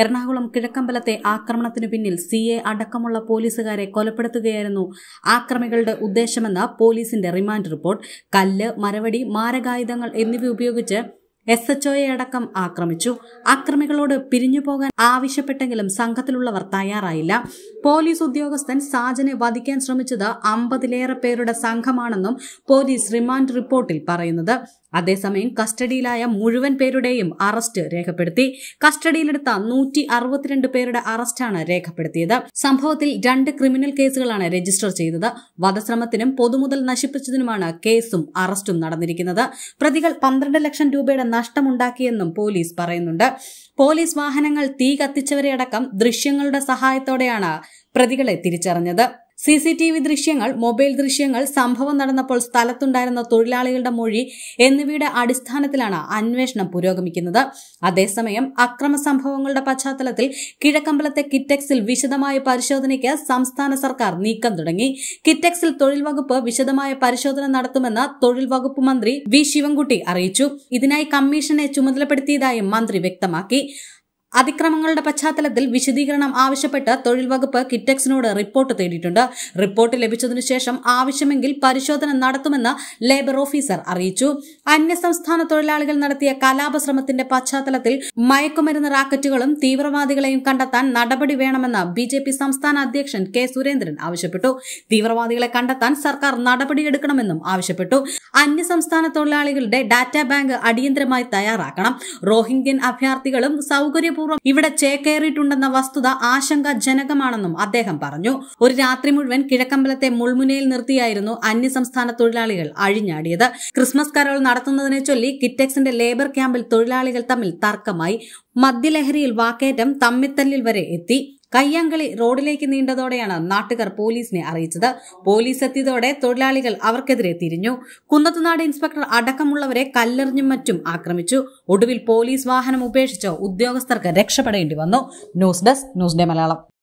എറണാകുളം കിഴക്കമ്പലത്തെ ആക്രമണത്തിനു പിന്നിൽ C A അടക്കമുള്ള പോലീസുകാരെ കൊലപ്പെടുത്തുകയായിരുന്നു ആക്രമികളുടെ ഉദ്ദേശമെന്ന പോലീസിന്റെ റിമാൻഡ് റിപ്പോർട്ട് കല്ല് മരവടി മാരകായുധങ്ങൾ എന്നിവ ഉപയോഗിച്ച് എസ് എച്ച് ഒയെ അടക്കം ആക്രമിച്ചു അക്രമികളോട് പിരിഞ്ഞു പോകാൻ ആവശ്യപ്പെട്ടെങ്കിലും സംഘത്തിലുള്ളവർ തയ്യാറായില്ല പോലീസ് ഉദ്യോഗസ്ഥൻ സാജനെ വധിക്കാൻ ശ്രമിച്ചത് അമ്പതിലേറെ പേരുടെ സംഘമാണെന്നും പോലീസ് റിമാൻഡ് റിപ്പോർട്ടിൽ പറയുന്നത് അതേസമയം കസ്റ്റഡിയിലായ മുഴുവൻ പേരുടെയും അറസ്റ്റ് രേഖപ്പെടുത്തി കസ്റ്റഡിയിലെടുത്ത നൂറ്റി അറുപത്തിരണ്ട് പേരുടെ അറസ്റ്റാണ് രേഖപ്പെടുത്തിയത് സംഭവത്തിൽ രണ്ട് ക്രിമിനൽ കേസുകളാണ് രജിസ്റ്റർ ചെയ്തത് വധശ്രമത്തിനും പൊതുമുതൽ നശിപ്പിച്ചതിനുമാണ് കേസും അറസ്റ്റും നടന്നിരിക്കുന്നത് പ്രതികൾ പന്ത്രണ്ട് ലക്ഷം രൂപയുടെ നഷ്ടമുണ്ടാക്കിയെന്നും പോലീസ് പറയുന്നുണ്ട് പോലീസ് വാഹനങ്ങൾ തീ കത്തിച്ചവരെയടക്കം ദൃശ്യങ്ങളുടെ സഹായത്തോടെയാണ് പ്രതികളെ തിരിച്ചറിഞ്ഞത് സി സി ടി വി ദൃശ്യങ്ങൾ മൊബൈൽ ദൃശ്യങ്ങൾ സംഭവം നടന്നപ്പോൾ സ്ഥലത്തുണ്ടായിരുന്ന തൊഴിലാളികളുടെ മൊഴി എന്നിവയുടെ അടിസ്ഥാനത്തിലാണ് അന്വേഷണം പുരോഗമിക്കുന്നത് അതേസമയം അക്രമ സംഭവങ്ങളുടെ പശ്ചാത്തലത്തിൽ കിഴക്കമ്പലത്തെ കിറ്റക്സിൽ വിശദമായ പരിശോധനയ്ക്ക് സംസ്ഥാന സർക്കാർ നീക്കം തുടങ്ങി കിറ്റക്സിൽ തൊഴിൽ വകുപ്പ് വിശദമായ പരിശോധന നടത്തുമെന്ന് തൊഴിൽ വകുപ്പ് മന്ത്രി വി ശിവൻകുട്ടി അറിയിച്ചു ഇതിനായി കമ്മീഷനെ ചുമതലപ്പെടുത്തിയതായും മന്ത്രി വ്യക്തമാക്കി അതിക്രമങ്ങളുടെ പശ്ചാത്തലത്തിൽ വിശദീകരണം ആവശ്യപ്പെട്ട് തൊഴിൽ വകുപ്പ് കിറ്റക്സിനോട് റിപ്പോർട്ട് തേടിയിട്ടുണ്ട് റിപ്പോർട്ട് ലഭിച്ചതിനു ശേഷം ആവശ്യമെങ്കിൽ പരിശോധന നടത്തുമെന്ന് ലേബർ ഓഫീസർ അറിയിച്ചു അന്യസംസ്ഥാന തൊഴിലാളികൾ നടത്തിയ കലാപ ശ്രമത്തിന്റെ പശ്ചാത്തലത്തിൽ മയക്കുമരുന്ന് റാക്കറ്റുകളും തീവ്രവാദികളെയും കണ്ടെത്താൻ നടപടി വേണമെന്ന് ബി സംസ്ഥാന അധ്യക്ഷൻ കെ സുരേന്ദ്രൻ ആവശ്യപ്പെട്ടു തീവ്രവാദികളെ കണ്ടെത്താൻ സർക്കാർ നടപടിയെടുക്കണമെന്നും ആവശ്യപ്പെട്ടു അന്യസംസ്ഥാന തൊഴിലാളികളുടെ ഡാറ്റാ ബാങ്ക് അടിയന്തരമായി തയ്യാറാക്കണം റോഹിംഗ്യൻ അഭയാർത്ഥികളും സൗകര്യ മനഃപൂർവ്വം ഇവിടെ ചേക്കേറിയിട്ടുണ്ടെന്ന വസ്തുത ആശങ്കാജനകമാണെന്നും അദ്ദേഹം പറഞ്ഞു ഒരു രാത്രി മുഴുവൻ കിഴക്കമ്പലത്തെ മുൾമുനയിൽ നിർത്തിയായിരുന്നു അന്യസംസ്ഥാന തൊഴിലാളികൾ അഴിഞ്ഞാടിയത് ക്രിസ്മസ് കരോൾ നടത്തുന്നതിനെ ചൊല്ലി കിറ്റക്സിന്റെ ലേബർ ക്യാമ്പിൽ തൊഴിലാളികൾ തമ്മിൽ തർക്കമായി മദ്യലഹരിയിൽ വാക്കേറ്റം തമ്മിത്തല്ലിൽ വരെ എത്തി കയ്യാങ്കളി റോഡിലേക്ക് നീണ്ടതോടെയാണ് നാട്ടുകാർ പോലീസിനെ അറിയിച്ചത് പോലീസ് എത്തിയതോടെ തൊഴിലാളികൾ അവർക്കെതിരെ തിരിഞ്ഞു കുന്നത്തുനാട് ഇൻസ്പെക്ടർ അടക്കമുള്ളവരെ കല്ലെറിഞ്ഞും മറ്റും ആക്രമിച്ചു ഒടുവിൽ പോലീസ് വാഹനം ഉപേക്ഷിച്ച് ഉദ്യോഗസ്ഥർക്ക് രക്ഷപ്പെടേണ്ടി വന്നു news desk news day Malayalam